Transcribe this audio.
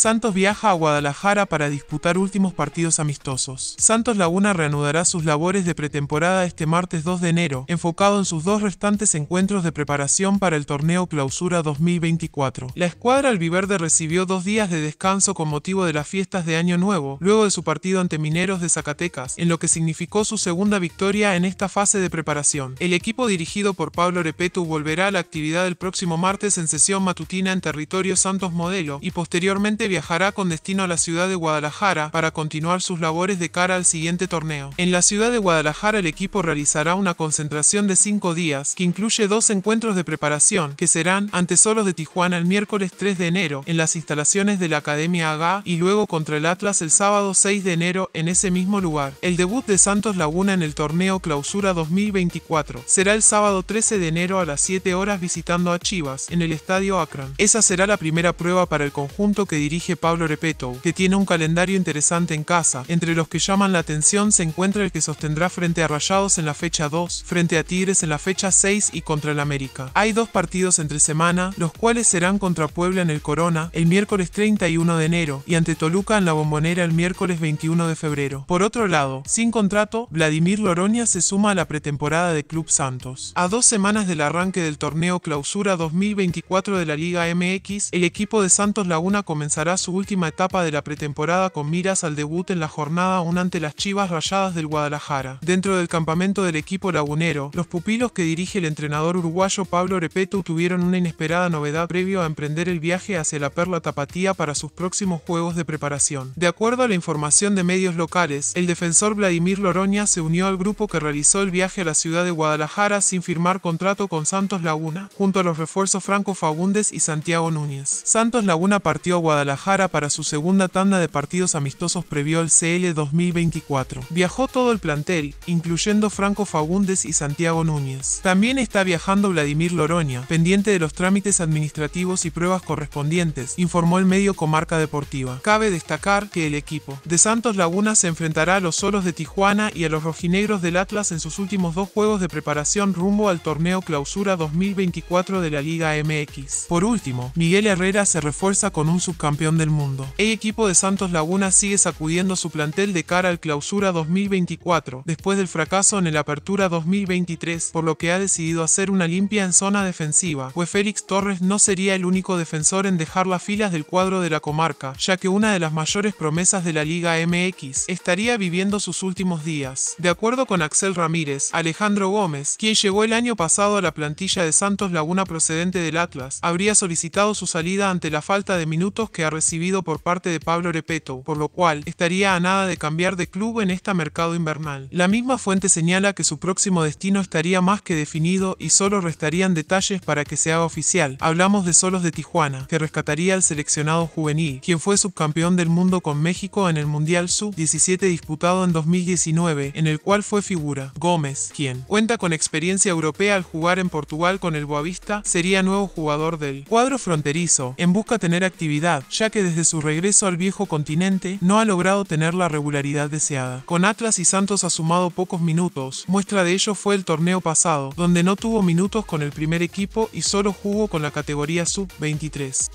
Santos viaja a Guadalajara para disputar últimos partidos amistosos. Santos Laguna reanudará sus labores de pretemporada este martes 2 de enero, enfocado en sus dos restantes encuentros de preparación para el torneo Clausura 2024. La escuadra albiverde recibió dos días de descanso con motivo de las fiestas de Año Nuevo, luego de su partido ante Mineros de Zacatecas, en lo que significó su segunda victoria en esta fase de preparación. El equipo dirigido por Pablo Repetu volverá a la actividad el próximo martes en sesión matutina en territorio Santos Modelo y posteriormente viajará con destino a la ciudad de Guadalajara para continuar sus labores de cara al siguiente torneo. En la ciudad de Guadalajara el equipo realizará una concentración de cinco días que incluye dos encuentros de preparación que serán ante Solos de Tijuana el miércoles 3 de enero en las instalaciones de la Academia AGA y luego contra el Atlas el sábado 6 de enero en ese mismo lugar. El debut de Santos Laguna en el torneo Clausura 2024 será el sábado 13 de enero a las 7 horas visitando a Chivas en el Estadio Akron. Esa será la primera prueba para el conjunto que dirige dije Pablo Repeto, que tiene un calendario interesante en casa. Entre los que llaman la atención se encuentra el que sostendrá frente a Rayados en la fecha 2, frente a Tigres en la fecha 6 y contra el América. Hay dos partidos entre semana, los cuales serán contra Puebla en el Corona el miércoles 31 de enero y ante Toluca en la Bombonera el miércoles 21 de febrero. Por otro lado, sin contrato, Vladimir Loronia se suma a la pretemporada de Club Santos. A dos semanas del arranque del torneo Clausura 2024 de la Liga MX, el equipo de Santos Laguna comenzará su última etapa de la pretemporada con miras al debut en la jornada un ante las Chivas Rayadas del Guadalajara. Dentro del campamento del equipo lagunero, los pupilos que dirige el entrenador uruguayo Pablo Repeto tuvieron una inesperada novedad previo a emprender el viaje hacia la Perla Tapatía para sus próximos juegos de preparación. De acuerdo a la información de medios locales, el defensor Vladimir Loroña se unió al grupo que realizó el viaje a la ciudad de Guadalajara sin firmar contrato con Santos Laguna, junto a los refuerzos Franco Fagundes y Santiago Núñez. Santos Laguna partió a Guadalajara Jara para su segunda tanda de partidos amistosos previo al CL 2024. Viajó todo el plantel, incluyendo Franco Fagundes y Santiago Núñez. También está viajando Vladimir Loroña, pendiente de los trámites administrativos y pruebas correspondientes, informó el medio Comarca Deportiva. Cabe destacar que el equipo de Santos Laguna se enfrentará a los Solos de Tijuana y a los rojinegros del Atlas en sus últimos dos juegos de preparación rumbo al torneo Clausura 2024 de la Liga MX. Por último, Miguel Herrera se refuerza con un subcampeón campeón del mundo. El equipo de Santos Laguna sigue sacudiendo su plantel de cara al clausura 2024, después del fracaso en el apertura 2023, por lo que ha decidido hacer una limpia en zona defensiva, pues Félix Torres no sería el único defensor en dejar las filas del cuadro de la comarca, ya que una de las mayores promesas de la Liga MX estaría viviendo sus últimos días. De acuerdo con Axel Ramírez, Alejandro Gómez, quien llegó el año pasado a la plantilla de Santos Laguna procedente del Atlas, habría solicitado su salida ante la falta de minutos que ha recibido por parte de Pablo Repeto, por lo cual estaría a nada de cambiar de club en este mercado invernal. La misma fuente señala que su próximo destino estaría más que definido y solo restarían detalles para que se haga oficial. Hablamos de Solos de Tijuana, que rescataría al seleccionado juvenil, quien fue subcampeón del mundo con México en el Mundial Sub-17 disputado en 2019, en el cual fue figura. Gómez, quien cuenta con experiencia europea al jugar en Portugal con el Boavista, sería nuevo jugador del cuadro fronterizo, en busca tener actividad, ya que desde su regreso al viejo continente no ha logrado tener la regularidad deseada. Con Atlas y Santos ha sumado pocos minutos, muestra de ello fue el torneo pasado, donde no tuvo minutos con el primer equipo y solo jugó con la categoría sub-23.